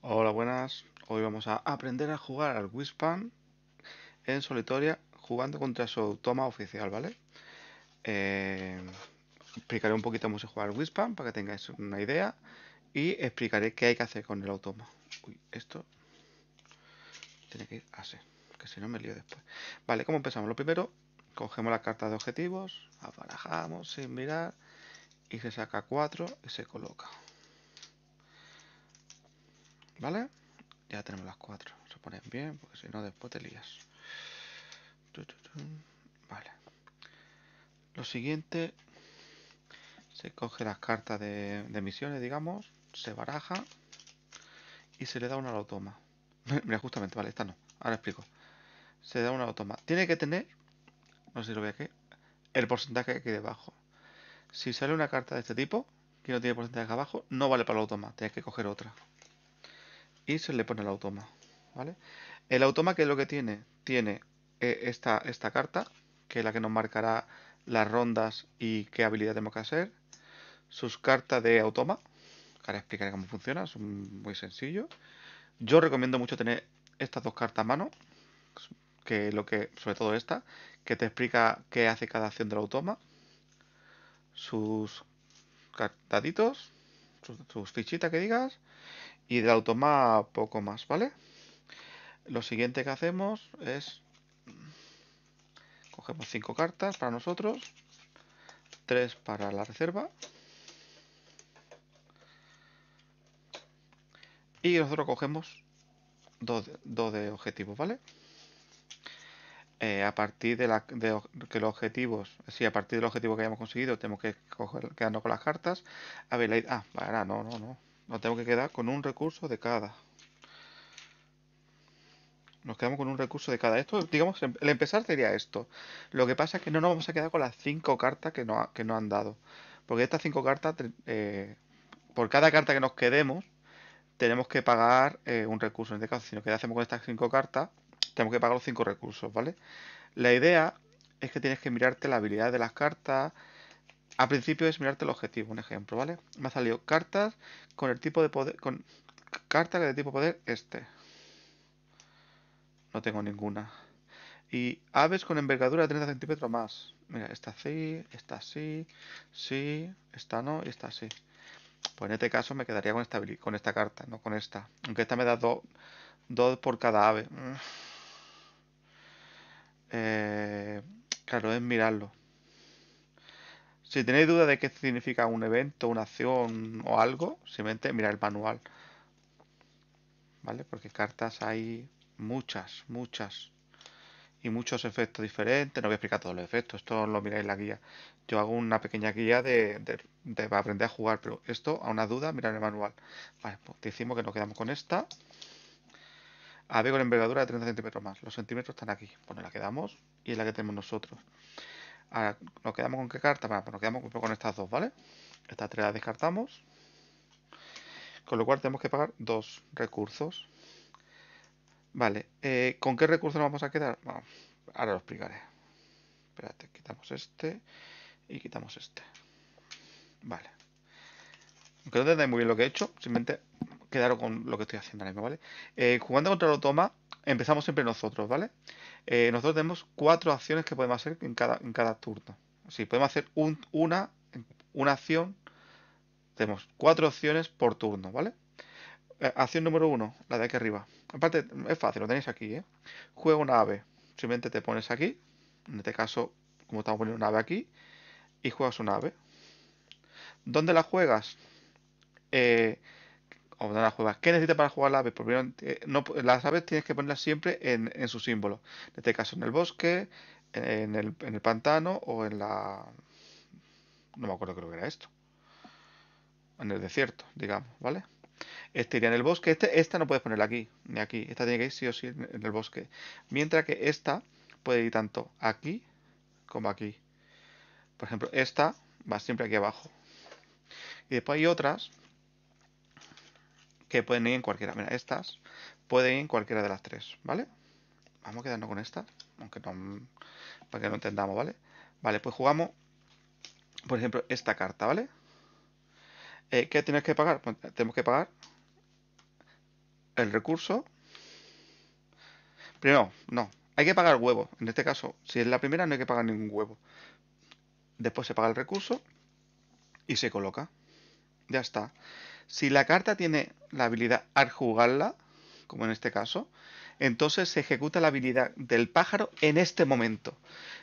Hola, buenas. Hoy vamos a aprender a jugar al Wispan en solitaria jugando contra su automa oficial, ¿vale? Eh, explicaré un poquito cómo se juega al wispam para que tengáis una idea y explicaré qué hay que hacer con el automa. Uy, esto tiene que ir así, que si no me lío después. Vale, ¿cómo empezamos? Lo primero, cogemos la carta de objetivos, aparajamos sin mirar y se saca 4 y se coloca. ¿Vale? Ya tenemos las cuatro. Se ponen bien, porque si no después te lías. Vale. Lo siguiente, se coge las cartas de, misiones, digamos, se baraja y se le da una automa. Mira, justamente, vale, esta no. Ahora explico. Se da una automa. Tiene que tener, no sé si lo aquí, el porcentaje aquí debajo. Si sale una carta de este tipo, que no tiene porcentaje abajo, no vale para la automa. Tienes que coger otra y se le pone el automa. ¿vale? El automa, que es lo que tiene? Tiene eh, esta, esta carta, que es la que nos marcará las rondas y qué habilidad tenemos que hacer. Sus cartas de automa, ahora explicaré cómo funciona, es muy sencillo. Yo recomiendo mucho tener estas dos cartas a mano, que lo que, sobre todo esta, que te explica qué hace cada acción del automa, sus cartaditos, sus fichitas que digas, y del automa poco más, ¿vale? Lo siguiente que hacemos es... Cogemos cinco cartas para nosotros. tres para la reserva. Y nosotros cogemos dos dos de objetivos, ¿vale? Eh, a partir de, la, que los objetivos, sí, a partir del objetivo que hayamos conseguido, tenemos que coger, quedarnos con las cartas. A ver, ah, para, no, no, no nos tenemos que quedar con un recurso de cada. Nos quedamos con un recurso de cada. Esto, digamos, el empezar sería esto. Lo que pasa es que no nos vamos a quedar con las cinco cartas que, no nos han dado. Porque estas cinco cartas, eh, por cada carta que nos quedemos, tenemos que pagar eh, un recurso. En este caso, si nos quedamos con estas cinco cartas, tenemos que pagar los cinco recursos, ¿vale? La idea es que tienes que mirarte la habilidad de las cartas, al principio es mirarte el objetivo, un ejemplo, ¿vale? Me ha salido cartas con el tipo de poder, con carta de tipo poder este. No tengo ninguna. Y aves con envergadura de 30 centímetros más. Mira, esta sí, esta sí, sí, esta no y esta sí. Pues en este caso me quedaría con esta, con esta carta, no con esta. Aunque esta me da dos por cada ave. Mm. Eh, claro, es mirarlo. Si tenéis duda de qué significa un evento, una acción o algo, simplemente mirad el manual. ¿Vale? Porque cartas hay muchas, muchas. Y muchos efectos diferentes. No voy a explicar todos los efectos, esto lo miráis en la guía. Yo hago una pequeña guía de, para aprender a jugar, pero esto, a una duda, mirad el manual. Vale, pues decimos que nos quedamos con esta. a ver con envergadura de 30 centímetros más. Los centímetros están aquí. Pues la quedamos y es la que tenemos nosotros. Ahora, ¿nos quedamos con qué carta? Bueno, pues nos quedamos con estas dos, ¿vale? Estas tres las descartamos. Con lo cual tenemos que pagar dos recursos. Vale, eh, ¿con qué recursos nos vamos a quedar? Bueno, ahora lo explicaré. Espérate, quitamos este y quitamos este. Vale. Aunque no entendáis muy bien lo que he hecho, simplemente quedaros con lo que estoy haciendo ahora mismo, ¿vale? Eh, jugando contra el automa, empezamos siempre nosotros, ¿vale? Eh, nosotros tenemos cuatro acciones que podemos hacer en cada, en cada turno. Si podemos hacer una, una acción, tenemos cuatro opciones por turno, ¿vale? Eh, acción número uno, la de aquí arriba. Aparte, es fácil, lo tenéis aquí, ¿eh? Juega una ave. Simplemente te pones aquí, en este caso, como estamos poniendo una ave aquí, y juegas una ave. ¿Dónde la juegas? Eh, o no ¿Qué necesitas para jugar la ave? Pues eh, no, las aves tienes que ponerlas siempre en, su símbolo. En este caso, en el bosque, en el, pantano o en la. No me acuerdo, creo que era esto. En el desierto, digamos, ¿vale? Este iría en el bosque. Este, esta no puedes ponerla aquí, ni aquí. Esta tiene que ir sí o sí en el bosque. Mientras que esta puede ir tanto aquí como aquí. Por ejemplo, esta va siempre aquí abajo. Y después hay otras que pueden ir en cualquiera. Mira, estas pueden ir en cualquiera de las tres, ¿vale? Vamos a quedarnos con esta, aunque no, para que no entendamos, ¿vale? Vale, pues jugamos, por ejemplo, esta carta, ¿vale? Eh, ¿Qué tienes que pagar? Pues, tenemos que pagar el recurso. Primero, no, hay que pagar huevo. En este caso, si es la primera, no hay que pagar ningún huevo. Después se paga el recurso y se coloca. Ya está. Si la carta tiene la habilidad al jugarla, como en este caso, entonces se ejecuta la habilidad del pájaro en este momento.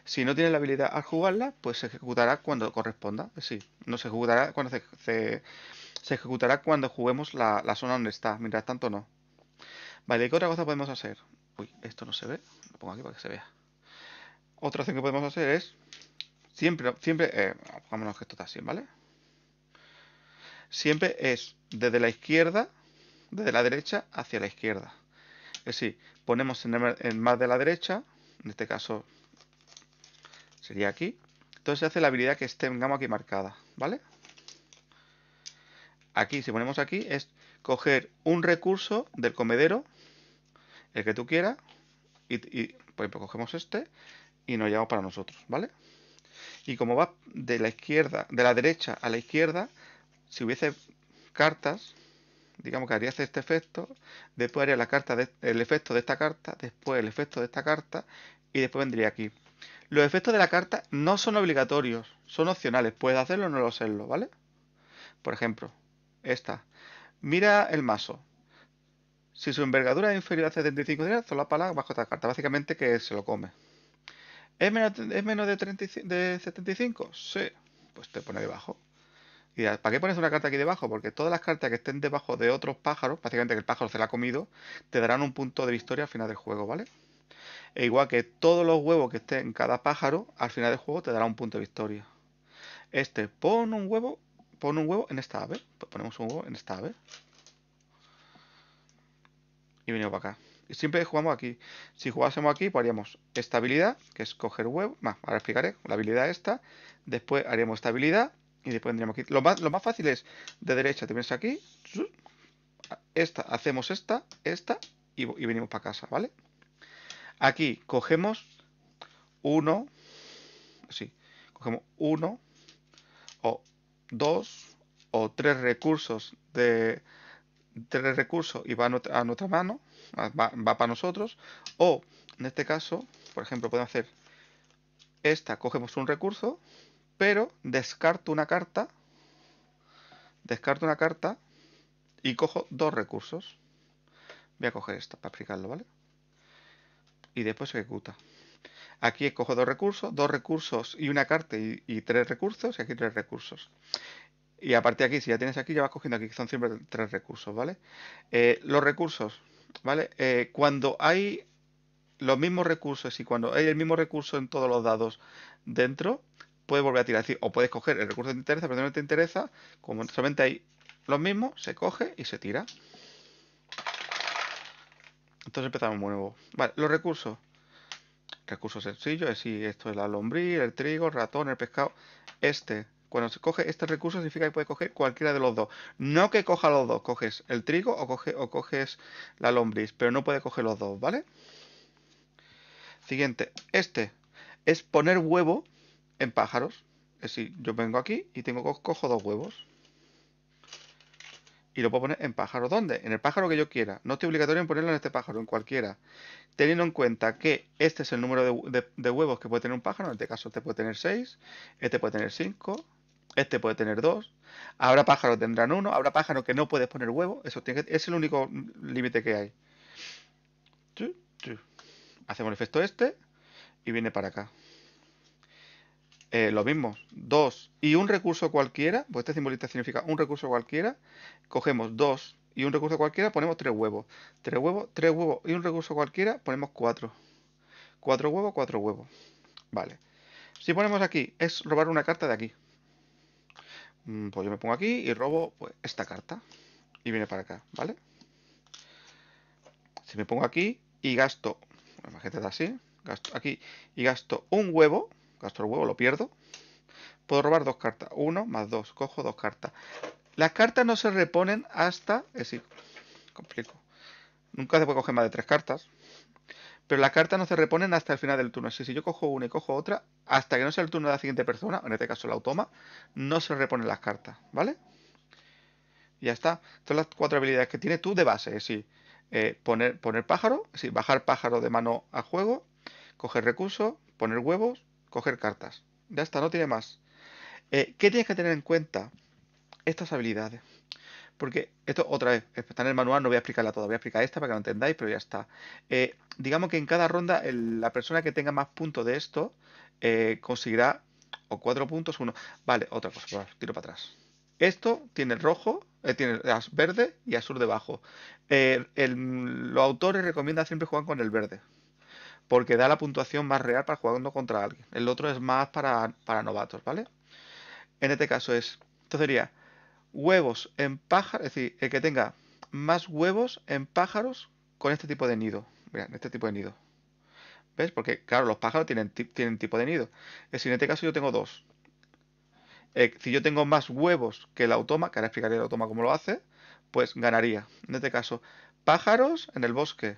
Si no tiene la habilidad al jugarla, pues se ejecutará cuando corresponda. Sí, no se ejecutará cuando se, se, ejecutará cuando juguemos la, zona donde está. Mientras tanto, no. Vale, ¿qué otra cosa podemos hacer? Uy, esto no se ve. Lo pongo aquí para que se vea. Otra cosa que podemos hacer es. Siempre, siempre. pongámonos eh, que esto está así, ¿vale? siempre es desde la izquierda, desde la derecha hacia la izquierda. Es decir, ponemos en, más de la derecha, en este caso sería aquí, entonces se hace la habilidad que tengamos aquí marcada, ¿vale? Aquí, si ponemos aquí, es coger un recurso del comedero, el que tú quieras, y, y pues, pues cogemos este y nos llevamos para nosotros, ¿vale? Y como va de la izquierda, de la derecha a la izquierda, si hubiese cartas, digamos que haría este efecto, después haría la carta el efecto de esta carta, después el efecto de esta carta y después vendría aquí. Los efectos de la carta no son obligatorios, son opcionales, puedes hacerlo o no hacerlo, ¿vale? Por ejemplo, esta. Mira el mazo. Si su envergadura es inferior a 75 grados, la bajo esta carta. Básicamente que se lo come. ¿Es menos, de, de 75? Sí. Pues te pone debajo. ¿para qué pones una carta aquí debajo? Porque todas las cartas que estén debajo de otros pájaros, Básicamente que el pájaro se la ha comido, te darán un punto de victoria al final del juego, ¿vale? E igual que todos los huevos que estén en cada pájaro, al final del juego te dará un punto de victoria. Este, pon un huevo, Pone un huevo en esta ave. ponemos un huevo en esta ave. Y venimos para acá. Y siempre jugamos aquí. Si jugásemos aquí, pues haríamos esta habilidad, que es coger huevo. Más, ahora explicaré la habilidad esta. Después haríamos esta habilidad y después tendríamos que... Lo más, lo más fácil es, de derecha te vienes aquí, esta, hacemos esta, esta, y, venimos para casa, ¿vale? Aquí cogemos uno sí, cogemos uno o dos, o tres recursos de tres recursos y va a nuestra, mano, va, va, para nosotros, o en este caso, por ejemplo, podemos hacer esta, cogemos un recurso, pero descarto una carta, descarto una carta y cojo dos recursos. Voy a coger esta para explicarlo, ¿vale? Y después se ejecuta. Aquí cojo dos recursos, dos recursos y una carta y, tres recursos, y aquí tres recursos. Y a partir de aquí, si ya tienes aquí, ya vas cogiendo aquí, son siempre tres recursos, ¿vale? Eh, los recursos, ¿vale? Eh, cuando hay los mismos recursos y cuando hay el mismo recurso en todos los dados dentro, puedes volver a tirar. Es o puedes coger el recurso que te interesa, pero no te interesa. Como solamente hay los mismos, se coge y se tira. Entonces empezamos de nuevo. Vale, los recursos. Recursos sencillos, es esto es la lombriz, el trigo, el ratón, el pescado. Este, cuando se coge este recurso significa que puedes coger cualquiera de los dos. No que coja los dos, coges el trigo o, coge, o coges la lombriz, pero no puede coger los dos, ¿vale? Siguiente, este es poner huevo en pájaros. Es decir, yo vengo aquí y tengo cojo dos huevos. Y lo puedo poner en pájaro. ¿Dónde? En el pájaro que yo quiera. No estoy obligatorio en ponerlo en este pájaro, en cualquiera. Teniendo en cuenta que este es el número de, huevos que puede tener un pájaro. En este caso este puede tener 6, este puede tener 5, este puede tener dos Habrá pájaros tendrán uno habrá pájaros que no puedes poner huevo. Eso es el único límite que hay. Hacemos el efecto este y viene para acá. Eh, lo mismo, dos y un recurso cualquiera, pues este simbolista significa un recurso cualquiera, cogemos dos y un recurso cualquiera, ponemos tres huevos, Tres huevos, tres huevos y un recurso cualquiera, ponemos cuatro Cuatro huevos, cuatro huevos, vale. Si ponemos aquí, es robar una carta de aquí, mm, pues yo me pongo aquí y robo pues, esta carta y viene para acá, ¿vale? Si me pongo aquí y gasto, imagínate así, gasto aquí y gasto un huevo, gasto el huevo, lo pierdo. Puedo robar dos cartas. Uno más dos. Cojo dos cartas. Las cartas no se reponen hasta... Es eh, decir, complico. Nunca se puede coger más de tres cartas. Pero las cartas no se reponen hasta el final del turno. decir si yo cojo una y cojo otra, hasta que no sea el turno de la siguiente persona, en este caso la automa, no se reponen las cartas, ¿vale? ya está. Son las cuatro habilidades que tienes tú de base. Es decir, eh, poner, poner pájaro, es decir, bajar pájaro de mano a juego, coger recursos, poner huevos, coger cartas. Ya está, no tiene más. Eh, ¿Qué tienes que tener en cuenta? Estas habilidades. Porque esto otra vez, está en el manual, no voy a explicarla toda, voy a explicar esta para que lo entendáis, pero ya está. Eh, digamos que en cada ronda la persona que tenga más puntos de esto eh, conseguirá o cuatro puntos, uno. Vale, otra cosa, tiro para atrás. Esto tiene el rojo, tiene verde y azul debajo. los autores recomiendan siempre jugar con el verde, porque da la puntuación más real para jugando contra alguien. El otro es más para, para novatos, ¿vale? En este caso es, entonces sería huevos en pájaros, es decir, el que tenga más huevos en pájaros con este tipo de nido. Miren, este tipo de nido. ¿Ves? Porque, claro, los pájaros tienen, tienen tipo de nido. Es decir, en este caso yo tengo dos. Eh, si yo tengo más huevos que el automa, que ahora explicaré el automa cómo lo hace, pues ganaría. En este caso, pájaros en el bosque,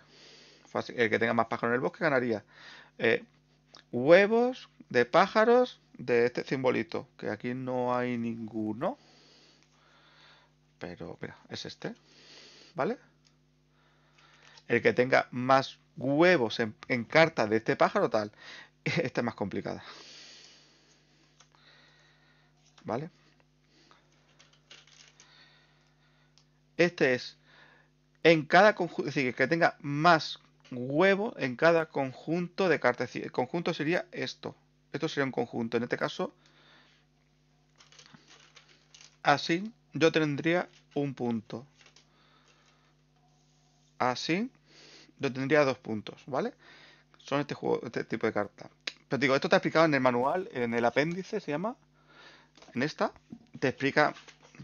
el que tenga más pájaros en el bosque ganaría. Eh, huevos de pájaros de este simbolito, que aquí no hay ninguno. Pero, mira, es este. ¿Vale? El que tenga más huevos en, en cartas de este pájaro, tal. Esta es más complicada. ¿Vale? Este es en cada conjunto, es decir, que tenga más huevo en cada conjunto de cartas. El conjunto sería esto. Esto sería un conjunto. En este caso, así yo tendría un punto. Así yo tendría dos puntos, ¿vale? Son este, juego, este tipo de cartas. Pero digo, esto te ha explicado en el manual, en el apéndice se llama. En esta te explica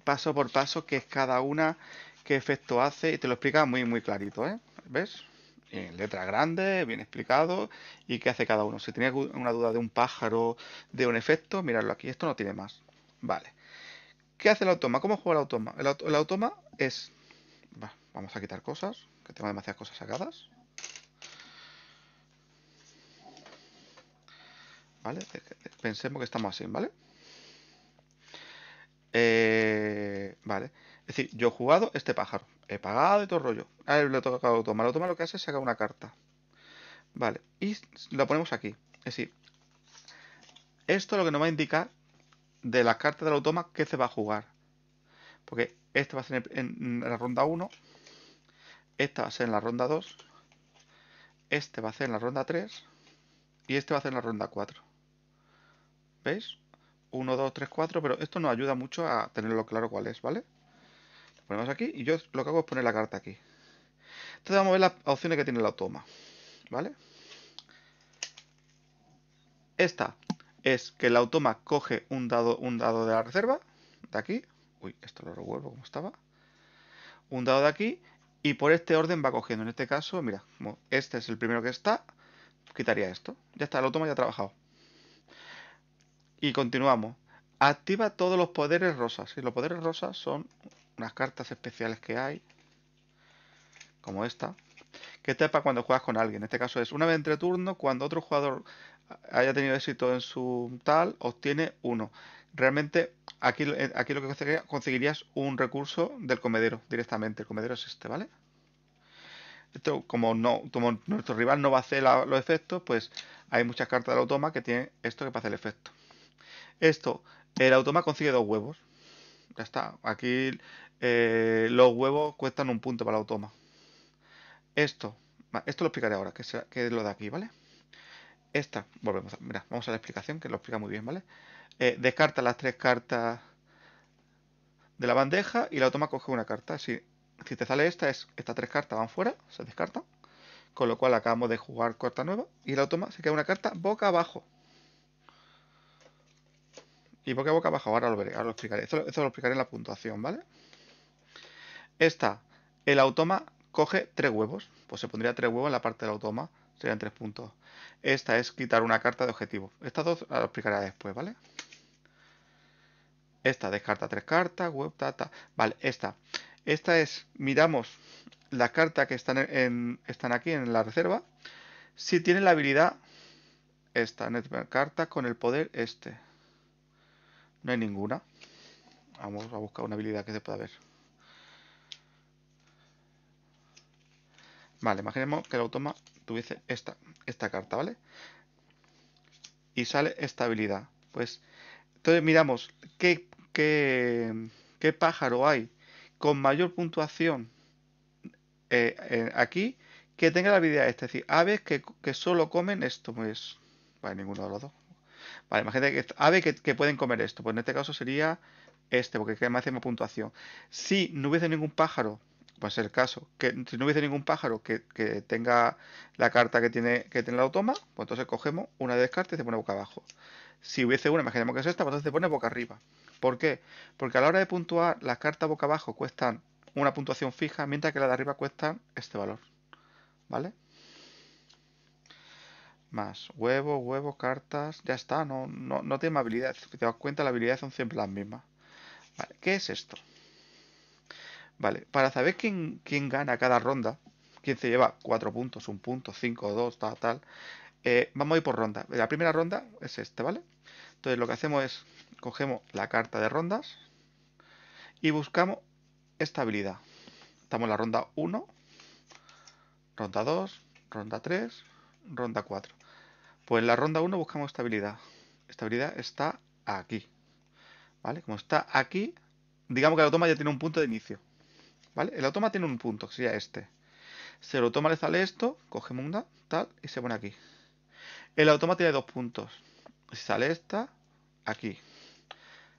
paso por paso qué es cada una, qué efecto hace y te lo explica muy, muy clarito, ¿eh? ¿Ves? en eh, letras grande bien explicado, y qué hace cada uno. Si tenéis una duda de un pájaro, de un efecto, miradlo aquí, esto no tiene más. Vale. ¿Qué hace el automa? ¿Cómo juega el automa? El, automa es... vamos a quitar cosas, que tengo demasiadas cosas sacadas. ¿Vale? Pensemos que estamos así, ¿vale? Eh, vale. Es decir, yo he jugado este pájaro. He pagado y todo el rollo. A él le he tocado automa, El toma lo que hace es sacar una carta. Vale. Y lo ponemos aquí. Es decir, esto es lo que nos va a indicar de las cartas del automa que se va a jugar. Porque este va a ser en la ronda 1. Esta va a ser en la ronda 2. Este va a ser en la ronda 3. Y este va a ser en la ronda 4. ¿Veis? 1, 2, 3, 4. Pero esto nos ayuda mucho a tenerlo claro cuál es, ¿vale? aquí y yo lo que hago es poner la carta aquí. Entonces vamos a ver las opciones que tiene la toma. ¿Vale? Esta es que el automa coge un dado, un dado de la reserva, de aquí. Uy, esto lo revuelvo como estaba. Un dado de aquí y por este orden va cogiendo. En este caso, mira, este es el primero que está, quitaría esto. Ya está, el automa ya ha trabajado. Y continuamos. Activa todos los poderes rosas. Y los poderes rosas son unas cartas especiales que hay, como esta, que te es para cuando juegas con alguien. En este caso es una vez entre turno, cuando otro jugador haya tenido éxito en su tal, obtiene uno. Realmente aquí, eh, aquí lo que conseguirías un recurso del comedero directamente. El comedero es este, ¿vale? Esto, como, no, como nuestro rival no va a hacer los efectos, pues hay muchas cartas del automa que tienen esto que para hacer el efecto. Esto, el automa consigue dos huevos. Ya está. Aquí eh, los huevos cuestan un punto para la automa. Esto, esto lo explicaré ahora, que, es lo de aquí, ¿vale? Esta, volvemos a, mira, vamos a la explicación, que lo explica muy bien, ¿vale? Eh, descarta las tres cartas de la bandeja y la automa coge una carta. Si, te sale esta, estas tres cartas van fuera, se descartan. Con lo cual acabamos de jugar carta nueva y la automa se queda una carta boca abajo. Y boca a boca abajo, ahora lo veré, ahora lo explicaré. Esto, lo explicaré en la puntuación, ¿vale? Esta, el automa coge tres huevos, pues se pondría tres huevos en la parte del automa, serían tres puntos. Esta es quitar una carta de objetivo. Estas dos las explicaré después, ¿vale? Esta descarta tres cartas, web, data, Vale, esta. Esta es, miramos las cartas que están, en, están aquí en la reserva. Si tienen la habilidad, esta, carta con el poder este. No hay ninguna. Vamos a buscar una habilidad que se pueda ver. Vale, imaginemos que el automa tuviese esta, esta carta, ¿vale? Y sale esta habilidad. Pues, entonces miramos qué, qué, qué pájaro hay con mayor puntuación eh, aquí que tenga la habilidad esta. Es decir, aves que, que solo comen esto. Pues, vale, ninguno de los dos. Vale, imagínate que aves que, pueden comer esto. Pues en este caso sería este, porque me hace más puntuación. Si no hubiese ningún pájaro va a ser el caso. Que si no hubiese ningún pájaro que, tenga la carta que tiene que tener el automa, pues entonces cogemos una de descarte y se pone boca abajo. Si hubiese una, imaginemos que es esta, pues entonces se pone boca arriba. ¿Por qué? Porque a la hora de puntuar, las cartas boca abajo cuestan una puntuación fija, mientras que las de arriba cuestan este valor. ¿Vale? Más huevos, huevos, cartas, ya está, no, no, no tiene habilidad. Si te das cuenta, la habilidades son siempre las mismas. ¿Qué es esto? Vale, para saber quién, gana cada ronda, quién se lleva cuatro puntos, un punto, 5, 2, tal, tal, eh, vamos a ir por ronda. La primera ronda es este, ¿vale? Entonces lo que hacemos es, cogemos la carta de rondas y buscamos estabilidad. Estamos en la ronda 1, ronda 2, ronda 3, ronda 4. Pues en la ronda 1 buscamos estabilidad. Estabilidad está aquí. ¿Vale? Como está aquí, digamos que la toma ya tiene un punto de inicio. El automa tiene un punto, que sería este. Si el automa le sale esto, cogemos una, tal, y se pone aquí. El automa tiene dos puntos. Si sale esta, aquí.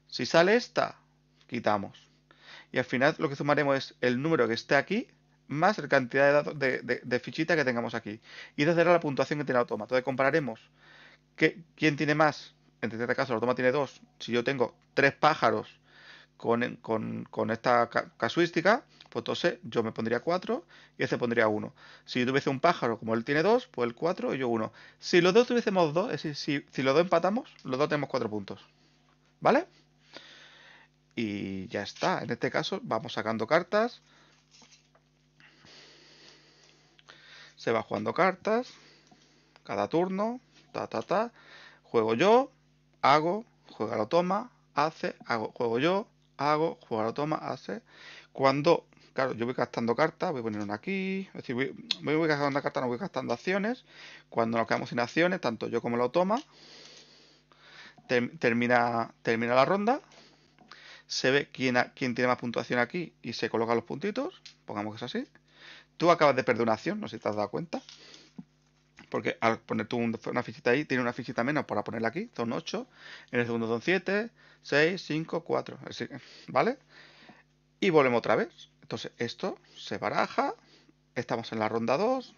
Si sale esta, quitamos. Y al final lo que sumaremos es el número que esté aquí más la cantidad de, datos, de, fichita que tengamos aquí. Y esa será la puntuación que tiene el automa. Entonces compararemos quién tiene más. En este caso, el automa tiene dos. Si yo tengo tres pájaros con, esta casuística, pues entonces yo me pondría 4 y ese pondría 1. Si yo tuviese un pájaro, como él tiene 2, pues el 4 y yo 1. Si los dos tuviésemos 2, si, si los dos empatamos, los dos tenemos 4 puntos. ¿Vale? Y ya está. En este caso vamos sacando cartas. Se va jugando cartas. Cada turno. Ta, ta, ta. Juego yo. Hago. Juega lo toma. Hace. Hago. Juego yo. Hago. Juega lo toma. Hace. Cuando claro, yo voy gastando cartas, voy a poner una aquí, es decir, voy, voy gastando cartas, no voy gastando acciones. Cuando nos quedamos sin acciones, tanto yo como lo toma, termina, la ronda, se ve quién, tiene más puntuación aquí y se colocan los puntitos, pongamos que es así. Tú acabas de perder una acción, no sé si te has dado cuenta, porque al poner tú una fichita ahí, tiene una fichita menos para ponerla aquí, son 8, en el segundo son 7, 6, 5, 4, ¿vale? Y volvemos otra vez. Entonces esto se baraja, estamos en la ronda 2,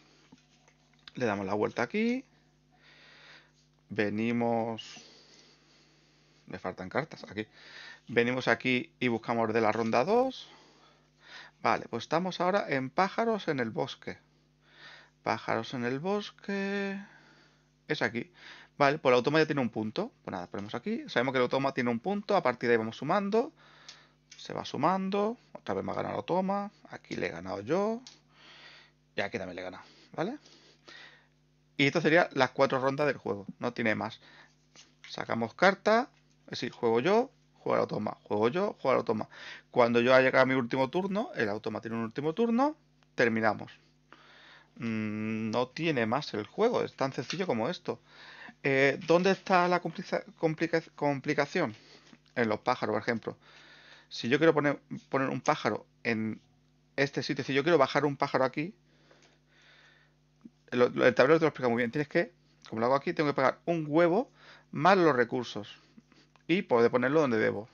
le damos la vuelta aquí, venimos... Me faltan cartas aquí. Venimos aquí y buscamos de la ronda 2. Vale, pues estamos ahora en pájaros en el bosque. Pájaros en el bosque... Es aquí. Vale, pues el automa ya tiene un punto. Pues nada, ponemos aquí. Sabemos que el automa tiene un punto. A partir de ahí vamos sumando. Se va sumando. Otra vez me ha ganado Toma. Aquí le he ganado yo. Y aquí también le he ganado. ¿Vale? Y esto sería las cuatro rondas del juego. No tiene más. Sacamos carta. Es decir, juego yo, juego el toma. Juego yo, juego el toma. Cuando yo haya llegado a mi último turno, el automa tiene un último turno. Terminamos. Mm, no tiene más el juego. Es tan sencillo como esto. Eh, ¿Dónde está la complicación? En los pájaros, por ejemplo si yo quiero poner, un pájaro en este sitio, si yo quiero bajar un pájaro aquí, el, tablero te lo explica muy bien. Tienes que, como lo hago aquí, tengo que pagar un huevo más los recursos y poder ponerlo donde debo.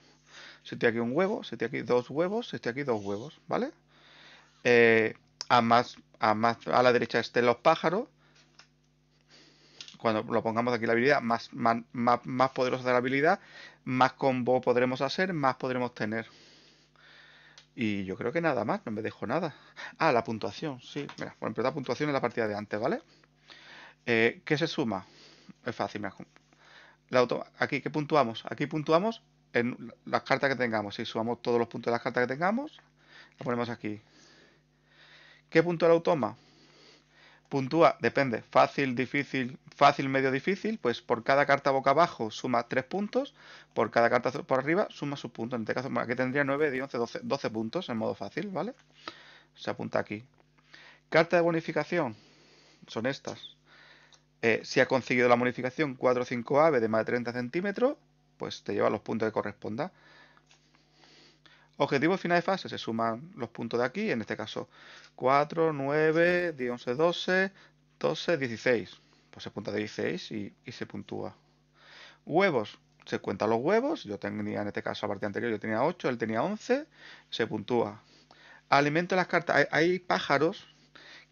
Si estoy aquí un huevo, si estoy aquí dos huevos, si estoy aquí dos huevos, ¿vale? Eh, a, más, más, a la derecha estén los pájaros cuando lo pongamos aquí la habilidad, más, más, más, poderosa de la habilidad, más combo podremos hacer, más podremos tener. Y yo creo que nada más, no me dejo nada. Ah, la puntuación, sí. Mira, por ejemplo, la puntuación en la partida de antes, ¿vale? Eh, ¿Qué se suma? Es fácil, me La auto aquí, ¿qué puntuamos? Aquí puntuamos en las cartas que tengamos. Si sumamos todos los puntos de las cartas que tengamos, lo ponemos aquí. ¿Qué punto el automa? Puntúa, depende, fácil, difícil, fácil, medio, difícil, pues por cada carta boca abajo suma 3 puntos, por cada carta por arriba suma sus puntos. En este caso, aquí tendría 9, 10, 11, 12, 12 puntos en modo fácil, ¿vale? Se apunta aquí. Carta de bonificación, son estas. Eh, si ha conseguido la bonificación 4 o 5 ave de más de 30 centímetros, pues te lleva los puntos que corresponda. Objetivo final de fase, se suman los puntos de aquí, en este caso 4, 9, 10, 11, 12, 12, 16. Pues se punta 16 y, se puntúa. Huevos, se cuentan los huevos, yo tenía en este caso la parte anterior, yo tenía 8, él tenía 11, se puntúa. Alimento las cartas, hay, pájaros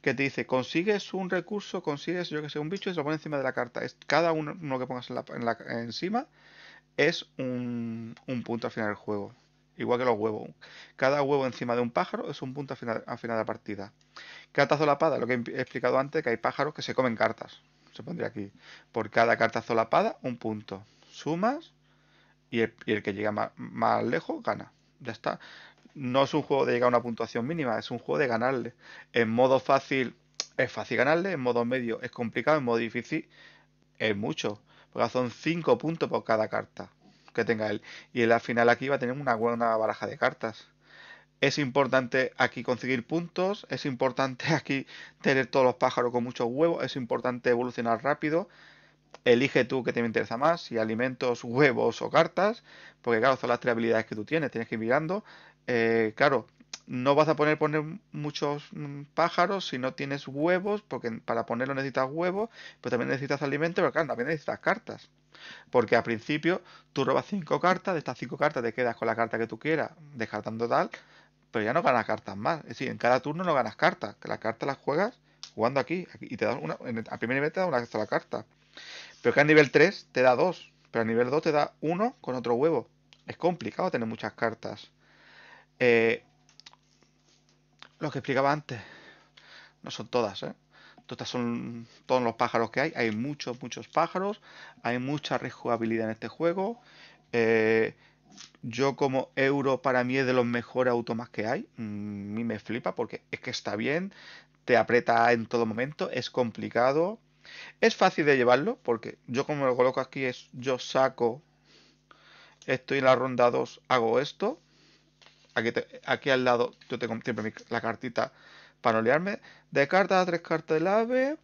que te dice, consigues un recurso, consigues, yo que sé, un bicho y se lo pone encima de la carta. cada uno, que pongas en la, encima es un punto al final del juego igual que los huevos. Cada huevo encima de un pájaro es un punto al final, al final de la partida. Carta solapada, lo que he explicado antes, que hay pájaros que se comen cartas. Se pondría aquí. Por cada carta solapada, un punto. Sumas y el, que llega más, lejos gana. Ya está. No es un juego de llegar a una puntuación mínima, es un juego de ganarle. En modo fácil es fácil ganarle, en modo medio es complicado, en modo difícil es mucho. Porque son 5 puntos por cada carta que tenga él. Y al final aquí va a tener una buena baraja de cartas. Es importante aquí conseguir puntos, es importante aquí tener todos los pájaros con muchos huevos, es importante evolucionar rápido. Elige tú que te interesa más, si alimentos, huevos o cartas, porque claro, son las tres habilidades que tú tienes, tienes que ir mirando. Eh, claro, no vas a poner poner muchos mm, pájaros si no tienes huevos, porque para ponerlo necesitas huevos, pero también necesitas alimento, pero claro, también necesitas cartas. Porque al principio tú robas cinco cartas, de estas cinco cartas te quedas con la carta que tú quieras, descartando tal, pero ya no ganas cartas más. Es decir, en cada turno no ganas cartas, que las cartas las juegas jugando aquí, y te da una, a primer nivel te da una carta. Pero que a nivel 3 te da dos, pero a nivel 2 te da uno con otro huevo. Es complicado tener muchas cartas. Eh, lo que explicaba antes. No son todas, ¿eh? Todas son todos los pájaros que hay. Hay muchos, muchos pájaros. Hay mucha rejugabilidad en este juego. Eh, yo como euro para mí es de los mejores automás que hay. Mm, a mí me flipa porque es que está bien, te aprieta en todo momento, es complicado. Es fácil de llevarlo porque yo como lo coloco aquí es yo saco, estoy en la ronda 2, hago esto Aquí, aquí al lado yo tengo siempre la cartita para no liarme. a tres cartas del ave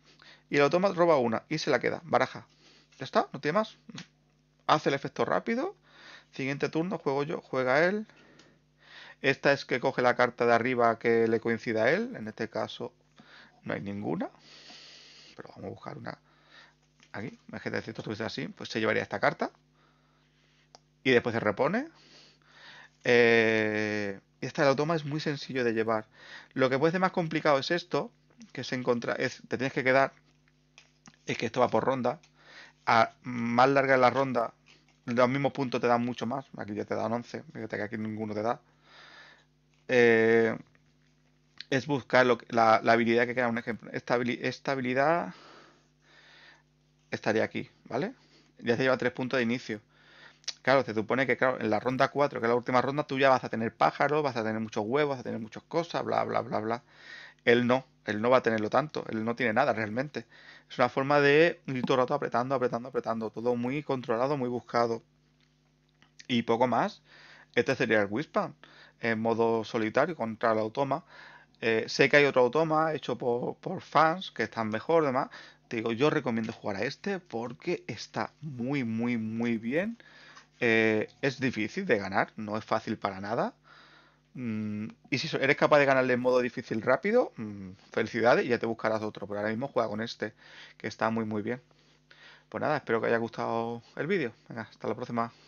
y lo toma roba una y se la queda. Baraja. Ya está, no tiene más. Hace el efecto rápido. Siguiente turno, juego yo, juega él. Esta es que coge la carta de arriba que le coincida a él. En este caso no hay ninguna. Pero vamos a buscar una. Aquí, imagínate si esto estuviese así, pues se llevaría esta carta. Y después se repone. Esta eh, la toma, es muy sencillo de llevar. Lo que puede ser más complicado es esto, que se encuentra, es, te tienes que quedar, es que esto va por ronda. A más larga la ronda, los mismos puntos te dan mucho más. Aquí ya te dan 11, fíjate que aquí ninguno te da. Eh, es buscar la, habilidad que queda un ejemplo. Esta, habilidad estaría aquí, ¿vale? Ya se lleva 3 puntos de inicio. Claro, se supone que en la ronda 4, que es la última ronda, tú ya vas a tener pájaros, vas a tener muchos huevos, vas a tener muchas cosas, bla, bla, bla, bla. Él no, él no va a tenerlo tanto, él no tiene nada realmente. Es una forma de ir rato apretando, apretando, apretando, todo muy controlado, muy buscado. Y poco más, este sería el Whispam. en modo solitario contra el automa. Eh, sé que hay otro automa hecho por, por fans que están mejor, demás. Te digo, yo recomiendo jugar a este porque está muy, muy, muy bien eh, es difícil de ganar, no es fácil para nada. Mm, y si eres capaz de ganarle en modo difícil rápido, mm, felicidades y ya te buscarás otro. Pero ahora mismo juega con este, que está muy muy bien. Pues nada, espero que haya gustado el vídeo. Venga, hasta la próxima.